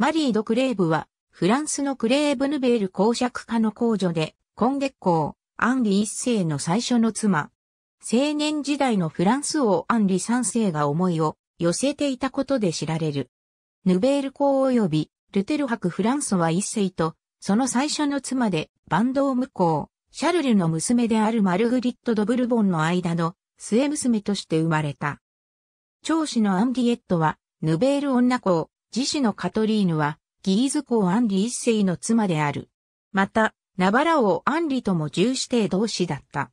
マリー・ド・クレーブは、フランスのクレーブヌベール公爵家の公女で、今月公、アンリ一世の最初の妻。青年時代のフランス王アンリ三世が思いを寄せていたことで知られる。ヌベール公及び、ルテル博フランソワ一世と、その最初の妻で、バンドーム公、シャルルの娘であるマルグリット・ド・ブルボンの間の末娘として生まれた。長子のアンディエットは、ヌベール女公、自主のカトリーヌは、ギリズ公アンリ一世の妻である。また、ナバラ王アンリとも重視帝同士だった。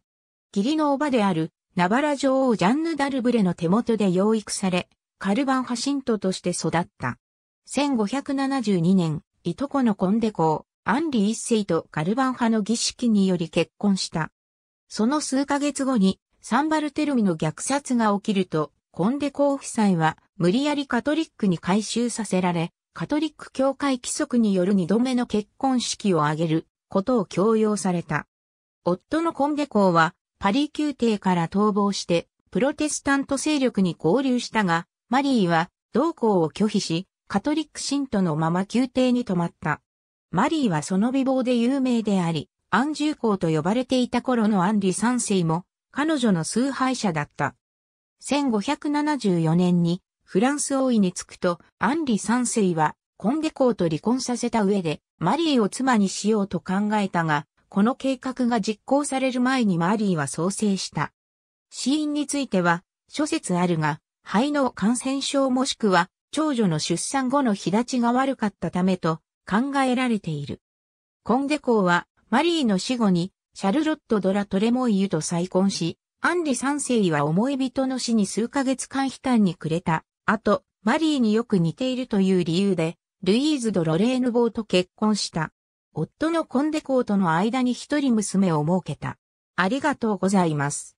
義理の叔母である、ナバラ女王ジャンヌ・ダルブレの手元で養育され、カルバン・ハシントとして育った。1572年、いとこのコンデ公、アンリ一世とカルバン派の儀式により結婚した。その数ヶ月後に、サンバルテルミの虐殺が起きると、コンデ公夫妻は無理やりカトリックに改修させられ、カトリック教会規則による二度目の結婚式を挙げることを強要された。夫のコンデ公はパリ宮廷から逃亡してプロテスタント勢力に合流したが、マリーは同行を拒否し、カトリック信徒のまま宮廷に泊まった。マリーはその美貌で有名であり、アンジュー公と呼ばれていた頃のアンリ三世も彼女の崇拝者だった。1574年にフランス王位につくと、アンリ三世は、コンデ公と離婚させた上で、マリーを妻にしようと考えたが、この計画が実行される前にマリーは創生した。死因については、諸説あるが、肺の感染症もしくは、長女の出産後の日立ちが悪かったためと考えられている。コンデ公は、マリーの死後に、シャルロット・ドラ・トレモイユと再婚し、アンリ三世は思い人の死に数ヶ月間悲嘆にくれた。あと、マリーによく似ているという理由で、ルイーズ・ド・ロレーヌボーと結婚した。夫のコンデコーとの間に一人娘を設けた。ありがとうございます。